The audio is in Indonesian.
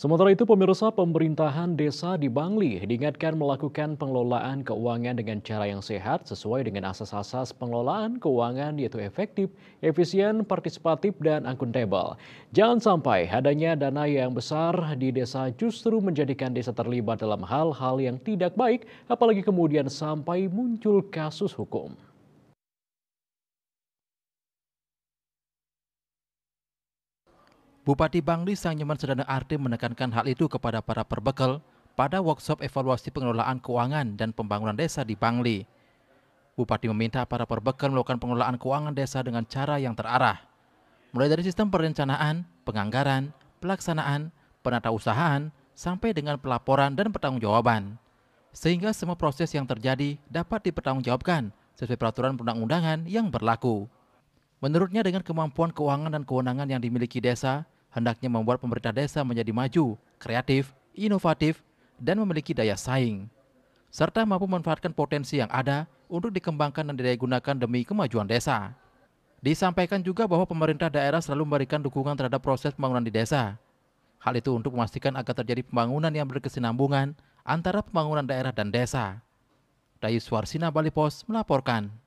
Sementara itu, pemirsa pemerintahan desa di Bangli diingatkan melakukan pengelolaan keuangan dengan cara yang sehat sesuai dengan asas-asas pengelolaan keuangan yaitu efektif, efisien, partisipatif, dan akuntabel. Jangan sampai adanya dana yang besar di desa justru menjadikan desa terlibat dalam hal-hal yang tidak baik, apalagi kemudian sampai muncul kasus hukum. Bupati Bangli Sang Nyoman Sedana Arti menekankan hal itu kepada para perbekel pada workshop evaluasi pengelolaan keuangan dan pembangunan desa di Bangli. Bupati meminta para perbekel melakukan pengelolaan keuangan desa dengan cara yang terarah, mulai dari sistem perencanaan, penganggaran, pelaksanaan, penata usahaan, sampai dengan pelaporan dan pertanggungjawaban. Sehingga semua proses yang terjadi dapat dipertanggungjawabkan sesuai peraturan perundang-undangan yang berlaku. Menurutnya dengan kemampuan keuangan dan kewenangan yang dimiliki desa, hendaknya membuat pemerintah desa menjadi maju, kreatif, inovatif, dan memiliki daya saing. Serta mampu memanfaatkan potensi yang ada untuk dikembangkan dan digunakan demi kemajuan desa. Disampaikan juga bahwa pemerintah daerah selalu memberikan dukungan terhadap proses pembangunan di desa. Hal itu untuk memastikan agar terjadi pembangunan yang berkesinambungan antara pembangunan daerah dan desa. Dayu Suarsina Bali Pos melaporkan.